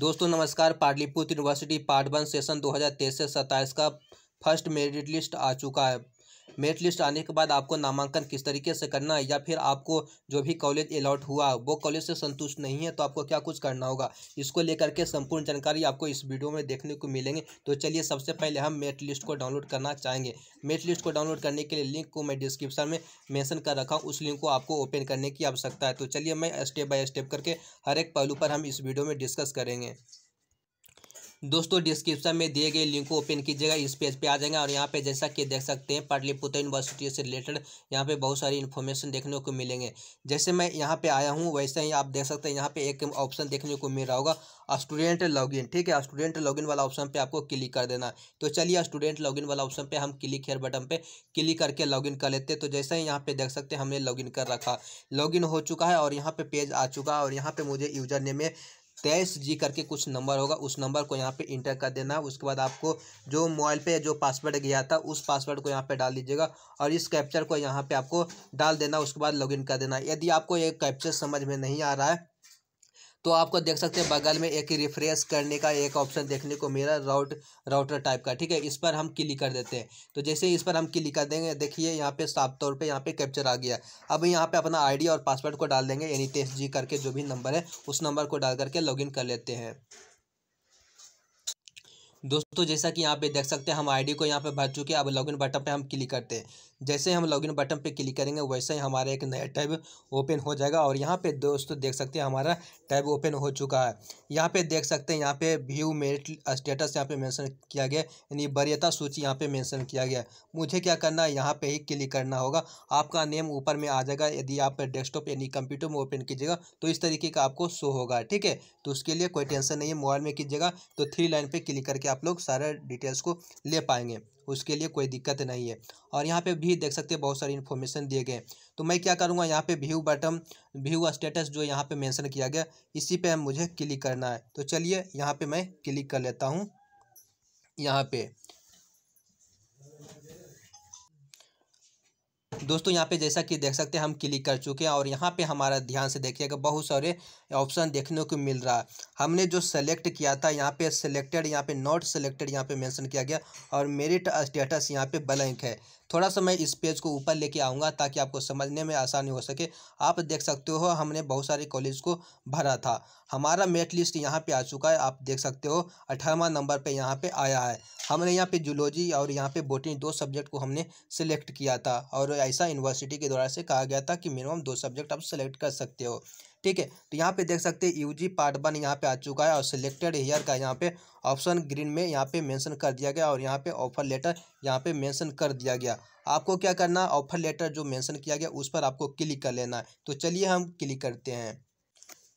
दोस्तों नमस्कार Pataliputra university part one session 2023 से सत्ताईस का फर्स्ट मेरिट लिस्ट आ चुका है मेरिट लिस्ट आने के बाद आपको नामांकन किस तरीके से करना है या फिर आपको जो भी कॉलेज अलॉट हुआ वो कॉलेज से संतुष्ट नहीं है तो आपको क्या कुछ करना होगा इसको लेकर के संपूर्ण जानकारी आपको इस वीडियो में देखने को मिलेंगे तो चलिए सबसे पहले हम मेरिट लिस्ट को डाउनलोड करना चाहेंगे मेरिट लिस्ट को डाउनलोड करने के लिए लिंक को मैं डिस्क्रिप्शन में मैंसन कर रखा हूँ उस लिंक को आपको ओपन करने की आवश्यकता है तो चलिए मैं स्टेप बाय स्टेप करके हर एक पहलू पर हम इस वीडियो में डिस्कस करेंगे दोस्तों डिस्क्रिप्शन में दिए गए लिंक को ओपन कीजिएगा इस पेज पे आ जाएंगे और यहाँ पे जैसा कि देख सकते हैं पाटलिपुत्र यूनिवर्सिटी से रिलेटेड यहाँ पे बहुत सारी इन्फॉर्मेशन देखने को मिलेंगे जैसे मैं यहाँ पे आया हूँ वैसे ही आप देख सकते हैं यहाँ पे एक ऑप्शन देखने को मिल रहा होगा स्टूडेंट लॉगिन ठीक है स्टूडेंट लॉगिन वाला ऑप्शन पर आपको क्लिक कर देना तो चलिए स्टूडेंट लॉगिन वाला ऑप्शन पर हम क्लिक हेयर बटन पर क्लिक करके लॉगिन कर लेते हैं तो जैसे ही यहाँ पे देख सकते हैं हमने लॉगिन कर रखा लॉगिन हो चुका है और यहाँ पर पेज आ चुका है और यहाँ पर मुझे यूजर नेम में तेईस जी करके कुछ नंबर होगा उस नंबर को यहाँ पे इंटर कर देना है उसके बाद आपको जो मोबाइल पे जो पासवर्ड गया था उस पासवर्ड को यहाँ पे डाल दीजिएगा और इस कैप्चर को यहाँ पे आपको डाल देना उसके बाद लॉगिन कर देना यदि आपको ये कैप्चर समझ में नहीं आ रहा है तो आपको देख सकते हैं बगल में एक रिफ्रेश करने का एक ऑप्शन देखने को मिला राउट राउटर टाइप का ठीक है इस पर हम क्लिक कर देते हैं तो जैसे इस पर हम क्लिक कर देंगे देखिए यहाँ पे साफ तौर पे यहाँ पे कैप्चर आ गया अब यहाँ पे अपना आईडी और पासवर्ड को डाल देंगे यानी टेस्ट जी करके जो भी नंबर है उस नंबर को डाल करके लॉग कर लेते हैं दोस्तों जैसा कि यहाँ पे देख सकते हैं हम आईडी को यहाँ पे भर चुके हैं अब लॉगिन बटन पे हम क्लिक करते हैं जैसे हम लॉगिन बटन पे क्लिक करेंगे वैसे ही हमारा एक नया टैब ओपन हो जाएगा और यहाँ पे दोस्तों देख सकते हैं हमारा टैब ओपन हो चुका है यहाँ पे देख सकते हैं यहाँ पे व्यू मेरिट स्टेटस यहाँ पे मैंसन किया गया यानी वरीयता सूची यहाँ पर मैंसन किया गया मुझे क्या करना है यहाँ पर ही क्लिक करना होगा आपका नेम ऊपर में आ जाएगा यदि आप डेस्कटॉप यानी कंप्यूटर में ओपन कीजिएगा तो इस तरीके का आपको शो होगा ठीक है तो उसके लिए कोई टेंशन नहीं है मोबाइल में कीजिएगा तो थ्री लाइन पर क्लिक करके आप आप लोग सारे डिटेल्स को ले पाएंगे उसके लिए कोई दिक्कत नहीं है और यहाँ पे भी देख सकते हैं बहुत सारी इन्फॉर्मेशन दिए गए तो मैं क्या करूँगा यहाँ पे व्यू बटन व्यू स्टेटस जो यहाँ पे मेंशन किया गया इसी पे मुझे क्लिक करना है तो चलिए यहाँ पे मैं क्लिक कर लेता हूँ यहाँ पे दोस्तों यहाँ पे जैसा कि देख सकते हैं हम क्लिक कर चुके हैं और यहाँ पे हमारा ध्यान से देखिएगा बहुत सारे ऑप्शन देखने को मिल रहा है हमने जो सेलेक्ट किया था यहाँ पे सिलेक्टेड यहाँ पे नॉट सिलेक्टेड यहाँ पे मेंशन किया गया और मेरिट स्टेटस यहाँ पे ब्लैंक है थोड़ा सा मैं इस पेज को ऊपर लेके आऊँगा ताकि आपको समझने में आसानी हो सके आप देख सकते हो हमने बहुत सारे कॉलेज को भरा था हमारा मेट लिस्ट यहाँ पे आ चुका है आप देख सकते हो अठारहवा नंबर पे यहाँ पे आया है हमने यहाँ पे जुलॉजी और यहाँ पे बोटनी दो सब्जेक्ट को हमने सेलेक्ट किया था और ऐसा यूनिवर्सिटी के द्वारा से कहा गया था कि मिनिमम दो सब्जेक्ट आप सिलेक्ट कर सकते हो ठीक है तो यहाँ पे देख सकते हैं यूजी पार्ट वन यहाँ पे आ चुका है और सिलेक्टेड हेयर का यहाँ पे ऑप्शन ग्रीन में यहाँ पे मेंशन कर दिया गया और यहाँ पे ऑफर लेटर यहाँ पे मेंशन कर दिया गया आपको क्या करना ऑफर लेटर जो मेंशन किया गया उस पर आपको क्लिक कर लेना है तो चलिए हम क्लिक करते हैं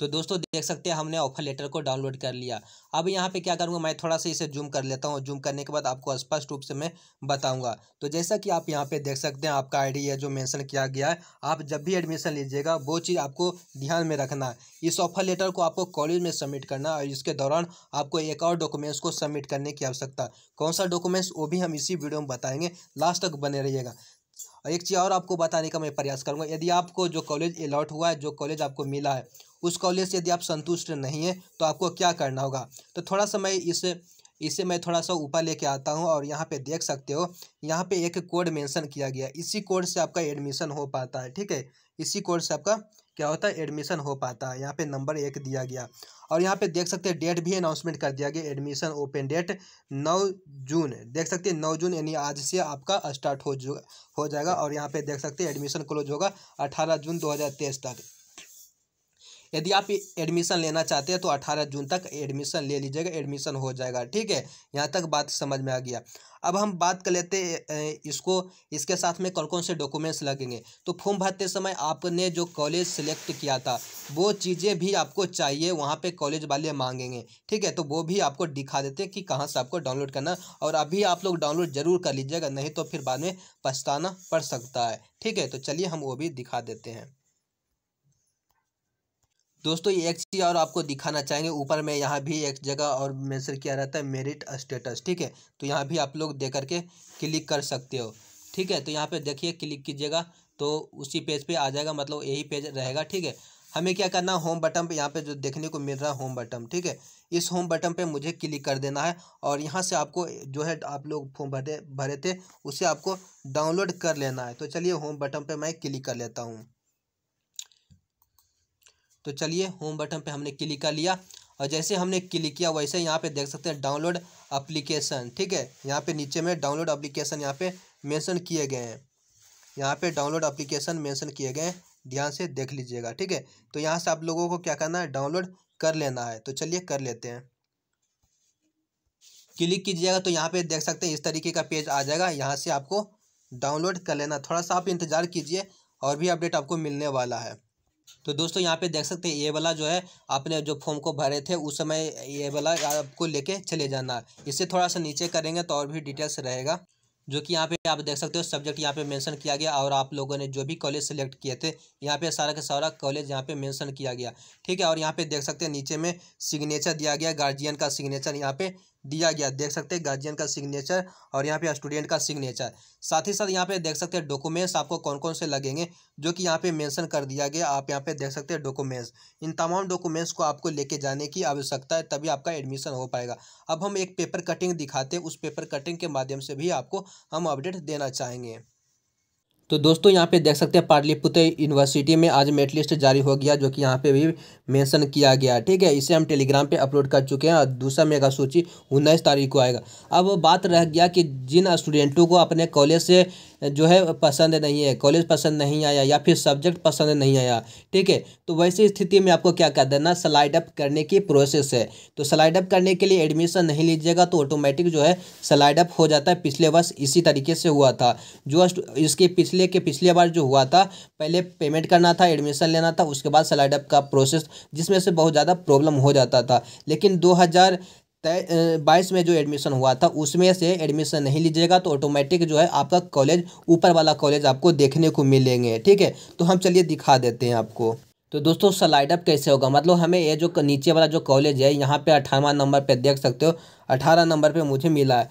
तो दोस्तों देख सकते हैं हमने ऑफर लेटर को डाउनलोड कर लिया अब यहाँ पे क्या करूँगा मैं थोड़ा सा इसे जूम कर लेता हूँ जूम करने के बाद आपको स्पष्ट रूप से मैं बताऊँगा तो जैसा कि आप यहाँ पे देख सकते हैं आपका आईडी है जो मेंशन किया गया है आप जब भी एडमिशन लीजिएगा वो चीज़ आपको ध्यान में रखना है इस ऑफर लेटर को आपको कॉलेज में सबमिट करना और इसके दौरान आपको एक और डॉक्यूमेंट्स को सबमिट करने की आवश्यकता कौन सा डॉक्यूमेंट्स वो भी हम इसी वीडियो में बताएंगे लास्ट तक बने रहिएगा और एक चीज़ और आपको बताने का मैं प्रयास करूँगा यदि आपको जो कॉलेज अलॉट हुआ है जो कॉलेज आपको मिला है उस कॉलेज से यदि आप संतुष्ट नहीं हैं तो आपको क्या करना होगा तो थोड़ा सा मैं इस इसे मैं थोड़ा सा ऊपर लेके आता हूँ और यहाँ पे देख सकते हो यहाँ पे एक कोड मेंशन किया गया इसी कोड से आपका एडमिशन हो पाता है ठीक है इसी कोड से आपका क्या होता है एडमिशन हो पाता है यहाँ पे नंबर एक दिया गया और यहाँ पे देख सकते हैं डेट भी अनाउंसमेंट कर दिया गया एडमिशन ओपन डेट नौ जून देख सकते हैं नौ जून यानी आज से आपका स्टार्ट हो हो जाएगा और यहाँ पे देख सकते हैं एडमिशन क्लोज होगा अठारह जून तेईस तक यदि आप एडमिशन लेना चाहते हैं तो अठारह जून तक एडमिशन ले लीजिएगा एडमिशन हो जाएगा ठीक है यहाँ तक बात समझ में आ गया अब हम बात कर लेते इसको इसके साथ में कौन कौन से डॉक्यूमेंट्स लगेंगे तो फॉर्म भरते समय आपने जो कॉलेज सेलेक्ट किया था वो चीज़ें भी आपको चाहिए वहाँ पे कॉलेज वाले मांगेंगे ठीक है तो वो भी आपको दिखा देते हैं कि कहाँ से आपको डाउनलोड करना और अभी आप लोग डाउनलोड ज़रूर कर लीजिएगा नहीं तो फिर बाद में पछताना पड़ सकता है ठीक है तो चलिए हम वो भी दिखा देते हैं दोस्तों ये एक चीज़ और आपको दिखाना चाहेंगे ऊपर में यहाँ भी एक जगह और मैंसर किया रहता है मेरिट स्टेटस ठीक है तो यहाँ भी आप लोग दे करके क्लिक कर सकते हो ठीक है तो यहाँ पे देखिए क्लिक कीजिएगा तो उसी पेज पे आ जाएगा मतलब यही पेज रहेगा ठीक है हमें क्या करना होम बटन पे यहाँ पे जो देखने को मिल रहा है होम बटन ठीक है इस होम बटन पे मुझे क्लिक कर देना है और यहाँ से आपको जो है आप लोग फॉर्म भरे भरे थे उसे आपको डाउनलोड कर लेना है तो चलिए होम बटन पे मैं क्लिक कर लेता हूँ तो चलिए होम बटन पे हमने क्लिक कर लिया और जैसे हमने क्लिक किया वैसे यहाँ पे देख सकते हैं डाउनलोड अप्लीकेशन ठीक है यहाँ पे नीचे में डाउनलोड अप्लीकेशन यहाँ पे मेंशन किए गए हैं यहाँ पे डाउनलोड अप्लीकेशन मेंशन किए गए हैं ध्यान से देख लीजिएगा ठीक है तो यहाँ से आप लोगों को क्या करना है डाउनलोड कर लेना है तो चलिए कर लेते हैं क्लिक कीजिएगा तो यहाँ पे देख सकते हैं इस तरीके का पेज आ जाएगा यहाँ से आपको डाउनलोड कर लेना थोड़ा सा आप इंतज़ार कीजिए और भी अपडेट आपको मिलने वाला है तो दोस्तों यहाँ पे देख सकते हैं ये वाला जो है आपने जो फॉर्म को भरे थे उस समय ये वाला आपको लेके चले जाना इसे थोड़ा सा नीचे करेंगे तो और भी डिटेल्स रहेगा जो कि यहाँ पे आप देख सकते हो सब्जेक्ट यहाँ पे मेंशन किया गया और आप लोगों ने जो भी कॉलेज सेलेक्ट किए थे यहाँ पे सारा का सारा कॉलेज यहाँ पे मेंशन किया गया ठीक है और यहाँ पे देख सकते हैं नीचे में सिग्नेचर दिया गया गार्जियन का सिग्नेचर यहाँ पे दिया गया देख सकते हैं गार्जियन का सिग्नेचर और यहाँ पे स्टूडेंट का सिग्नेचर साथ ही साथ यहाँ पे देख सकते हैं डॉक्यूमेंट्स आपको कौन कौन से लगेंगे जो कि यहाँ पे मेंशन कर दिया गया आप यहाँ पे देख सकते हैं डॉक्यूमेंट्स इन तमाम डॉक्यूमेंट्स को आपको लेके जाने की आवश्यकता है तभी आपका एडमिशन हो पाएगा अब हम एक पेपर कटिंग दिखाते हैं उस पेपर कटिंग के माध्यम से भी आपको हम अपडेट देना चाहेंगे तो दोस्तों यहाँ पे देख सकते हैं पाटलिपुत्र यूनिवर्सिटी में आज मेट लिस्ट जारी हो गया जो कि यहाँ पे भी मेंशन किया गया ठीक है इसे हम टेलीग्राम पे अपलोड कर चुके हैं और दूसरा मेगा सूची उन्नीस तारीख को आएगा अब बात रह गया कि जिन स्टूडेंटों को अपने कॉलेज से जो है पसंद नहीं है कॉलेज पसंद नहीं आया या फिर सब्जेक्ट पसंद नहीं आया ठीक है तो वैसी स्थिति में आपको क्या कर देना स्लाइड अप करने की प्रोसेस है तो स्लाइड अप करने के लिए एडमिशन नहीं लीजिएगा तो ऑटोमेटिक जो है स्लाइड अप हो जाता है पिछले वर्ष इसी तरीके से हुआ था जो इसके पिछले के पिछले बार जो हुआ था पहले पेमेंट करना था एडमिशन लेना था उसके बाद स्लाइड अप का प्रोसेस जिसमें से बहुत ज़्यादा प्रॉब्लम हो जाता था लेकिन दो तय बाईस में जो एडमिशन हुआ था उसमें से एडमिशन नहीं लीजिएगा तो ऑटोमेटिक जो है आपका कॉलेज ऊपर वाला कॉलेज आपको देखने को मिलेंगे ठीक है तो हम चलिए दिखा देते हैं आपको तो दोस्तों स्लाइड अप कैसे होगा मतलब हमें ये जो नीचे वाला जो कॉलेज है यहाँ पे अठारवा नंबर पे देख सकते हो अठारह नंबर पे मुझे मिला है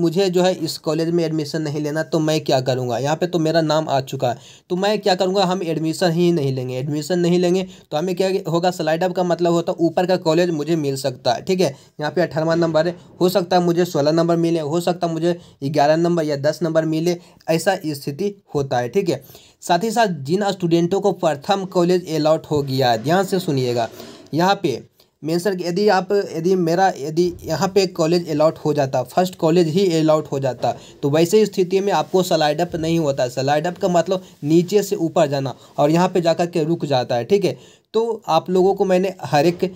मुझे जो है इस कॉलेज में एडमिशन नहीं लेना तो मैं क्या करूँगा यहाँ पे तो मेरा नाम आ चुका है तो मैं क्या करूँगा हम एडमिशन ही नहीं लेंगे एडमिशन नहीं लेंगे तो हमें क्या होगा स्लाइडअप का मतलब होता है ऊपर का कॉलेज मुझे मिल सकता है ठीक है यहाँ पे अठारहवा नंबर है हो सकता है मुझे सोलह नंबर मिले हो सकता है मुझे ग्यारह नंबर या दस नंबर मिले ऐसा स्थिति होता है ठीक है साथ ही साथ जिन स्टूडेंटों को प्रथम कॉलेज अलाउट हो गया ध्यान से सुनिएगा यहाँ पे मेन सर यदि आप यदि मेरा यदि यहाँ पे कॉलेज अलाउट हो जाता फर्स्ट कॉलेज ही अलाउट हो जाता तो वैसे ही स्थिति में आपको स्लाइड अप नहीं होता स्लाइड अप का मतलब नीचे से ऊपर जाना और यहाँ पे जाकर के रुक जाता है ठीक है तो आप लोगों को मैंने हर एक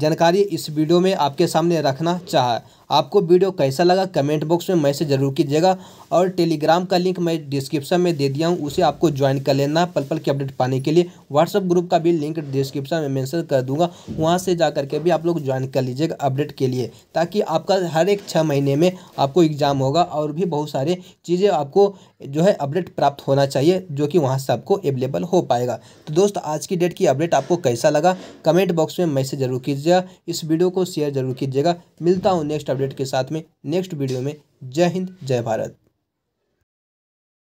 जानकारी इस वीडियो में आपके सामने रखना चाह आपको वीडियो कैसा लगा कमेंट बॉक्स में मैसेज जरूर कीजिएगा और टेलीग्राम का लिंक मैं डिस्क्रिप्शन में दे दिया हूँ उसे आपको ज्वाइन कर लेना पल पल की अपडेट पाने के लिए व्हाट्सअप ग्रुप का भी लिंक डिस्क्रिप्शन में मैंसन कर दूंगा वहाँ से जा करके भी आप लोग ज्वाइन कर लीजिएगा अपडेट के लिए ताकि आपका हर एक छः महीने में आपको एग्ज़ाम होगा और भी बहुत सारे चीज़ें आपको जो है अपडेट प्राप्त होना चाहिए जो कि वहाँ से आपको अवेलेबल हो पाएगा तो दोस्त आज की डेट की अपडेट आपको कैसा लगा कमेंट बॉक्स में मैसेज जरूर कीजिएगा इस वीडियो को शेयर जरूर कीजिएगा मिलता हूँ नेक्स्ट अपडेट अपडेट के साथ में नेक्स्ट वीडियो में जय हिंद जय भारत